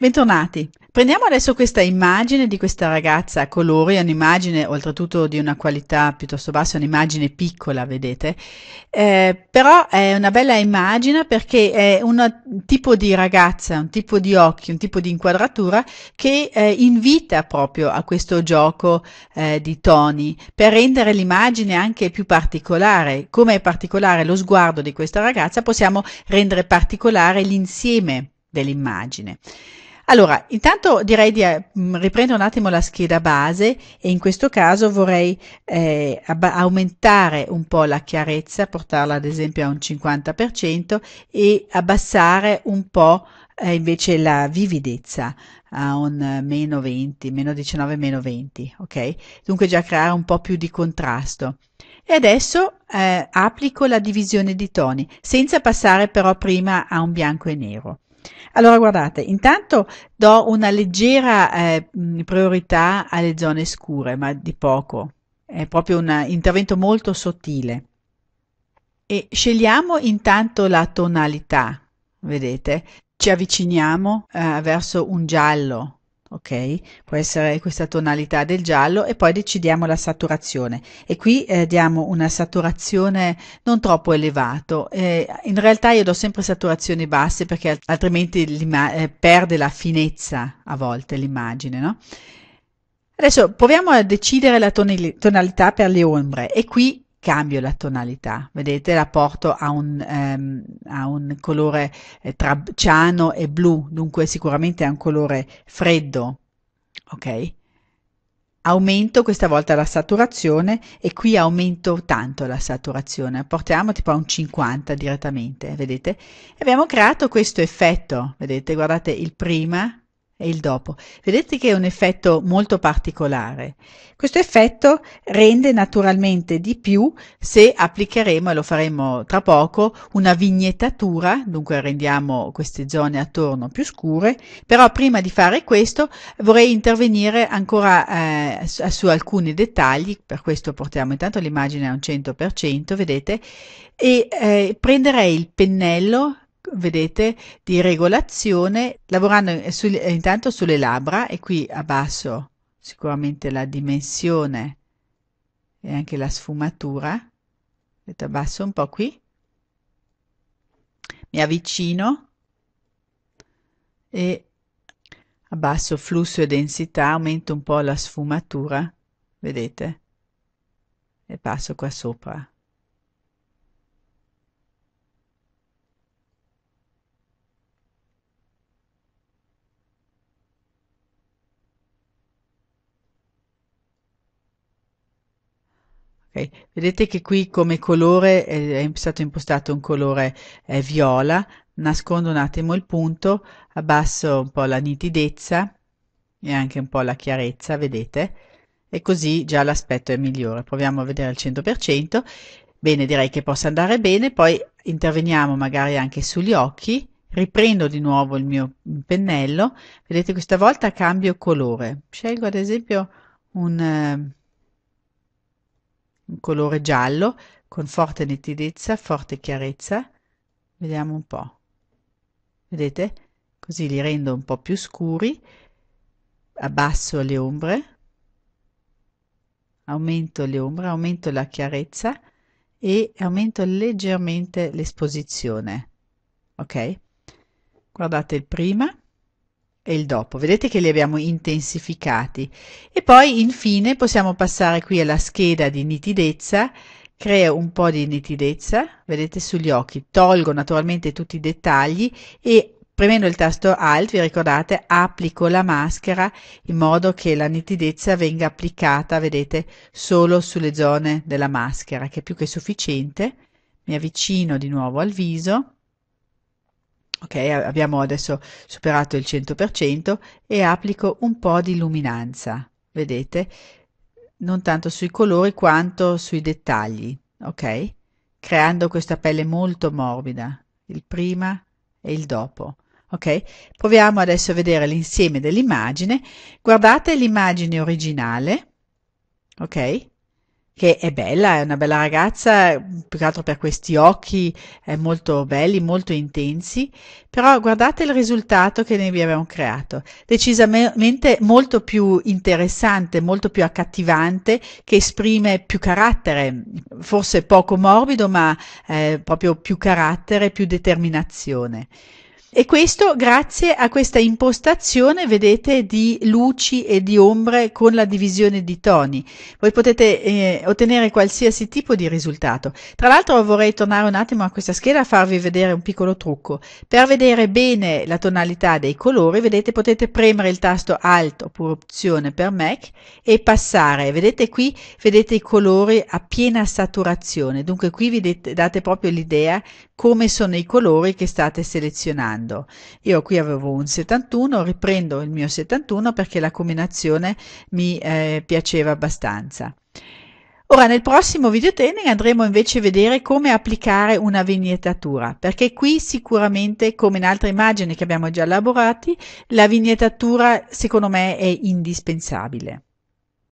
Bentornati. Prendiamo adesso questa immagine di questa ragazza a colori, è un'immagine oltretutto di una qualità piuttosto bassa, è un'immagine piccola, vedete, eh, però è una bella immagine perché è un tipo di ragazza, un tipo di occhi, un tipo di inquadratura che eh, invita proprio a questo gioco eh, di toni per rendere l'immagine anche più particolare. Come è particolare lo sguardo di questa ragazza, possiamo rendere particolare l'insieme dell'immagine. Allora, intanto direi di eh, mm, riprendere un attimo la scheda base e in questo caso vorrei eh, aumentare un po' la chiarezza, portarla ad esempio a un 50% e abbassare un po' eh, invece la vividezza a un meno 20, meno 19, meno 20, ok? Dunque già creare un po' più di contrasto. E adesso eh, applico la divisione di toni, senza passare però prima a un bianco e nero. Allora guardate, intanto do una leggera eh, priorità alle zone scure, ma di poco, è proprio un intervento molto sottile. E scegliamo intanto la tonalità, vedete, ci avviciniamo eh, verso un giallo ok? Può essere questa tonalità del giallo e poi decidiamo la saturazione e qui eh, diamo una saturazione non troppo elevata. Eh, in realtà io do sempre saturazioni basse perché altrimenti eh, perde la finezza a volte l'immagine, no? Adesso proviamo a decidere la tonalità per le ombre e qui cambio la tonalità, vedete la porto a un, ehm, a un colore eh, tra ciano e blu, dunque sicuramente è un colore freddo, ok? Aumento questa volta la saturazione e qui aumento tanto la saturazione, portiamo tipo a un 50 direttamente, vedete? E abbiamo creato questo effetto, vedete? Guardate il prima, e il dopo. Vedete che è un effetto molto particolare. Questo effetto rende naturalmente di più se applicheremo, e lo faremo tra poco, una vignettatura, dunque rendiamo queste zone attorno più scure, però prima di fare questo vorrei intervenire ancora eh, su, alcuni dettagli, per questo portiamo intanto l'immagine a un 100%, vedete, e eh, prenderei il pennello vedete, di regolazione, lavorando eh, sul, eh, intanto sulle labbra e qui abbasso sicuramente la dimensione e anche la sfumatura. Abbasso un po' qui, mi avvicino e abbasso flusso e densità, aumento un po' la sfumatura, vedete? E passo qua sopra. Okay. Vedete che qui come colore è, stato impostato un colore eh, viola, nascondo un attimo il punto, abbasso un po' la nitidezza e anche un po' la chiarezza, vedete? E così già l'aspetto è migliore. Proviamo a vedere al 100%. Bene, direi che possa andare bene, poi interveniamo magari anche sugli occhi, riprendo di nuovo il mio pennello, vedete questa volta cambio colore, scelgo ad esempio un eh, in colore giallo con forte nitidezza, forte chiarezza. Vediamo un po'. Vedete? Così li rendo un po' più scuri, abbasso le ombre, aumento le ombre, aumento la chiarezza e aumento leggermente l'esposizione. Ok? Guardate il prima e il dopo. Vedete che li abbiamo intensificati. E poi infine possiamo passare qui alla scheda di nitidezza. Crea un po' di nitidezza, vedete sugli occhi, tolgo naturalmente tutti i dettagli e premendo il tasto Alt, vi ricordate, applico la maschera in modo che la nitidezza venga applicata, vedete, solo sulle zone della maschera, che è più che sufficiente. Mi avvicino di nuovo al viso Ok, abbiamo adesso superato il 100% e applico un po' di luminanza, vedete? Non tanto sui colori quanto sui dettagli, ok? Creando questa pelle molto morbida, il prima e il dopo, ok? Proviamo adesso a vedere l'insieme dell'immagine. Guardate l'immagine originale, ok? che è bella, è una bella ragazza, più che altro per questi occhi molto belli, molto intensi, però guardate il risultato che noi vi abbiamo creato, decisamente molto più interessante, molto più accattivante, che esprime più carattere, forse poco morbido, ma eh, proprio più carattere, più determinazione. E questo grazie a questa impostazione, vedete, di luci e di ombre con la divisione di toni. Voi potete eh, ottenere qualsiasi tipo di risultato. Tra l'altro vorrei tornare un attimo a questa scheda a farvi vedere un piccolo trucco. Per vedere bene la tonalità dei colori, vedete, potete premere il tasto Alt oppure Opzione per Mac e passare. Vedete qui, vedete i colori a piena saturazione. Dunque qui vi date proprio l'idea come sono i colori che state selezionando cambiando. Io qui avevo un 71, riprendo il mio 71 perché la combinazione mi eh, piaceva abbastanza. Ora nel prossimo video training andremo invece a vedere come applicare una vignettatura perché qui sicuramente come in altre immagini che abbiamo già elaborati la vignettatura secondo me è indispensabile.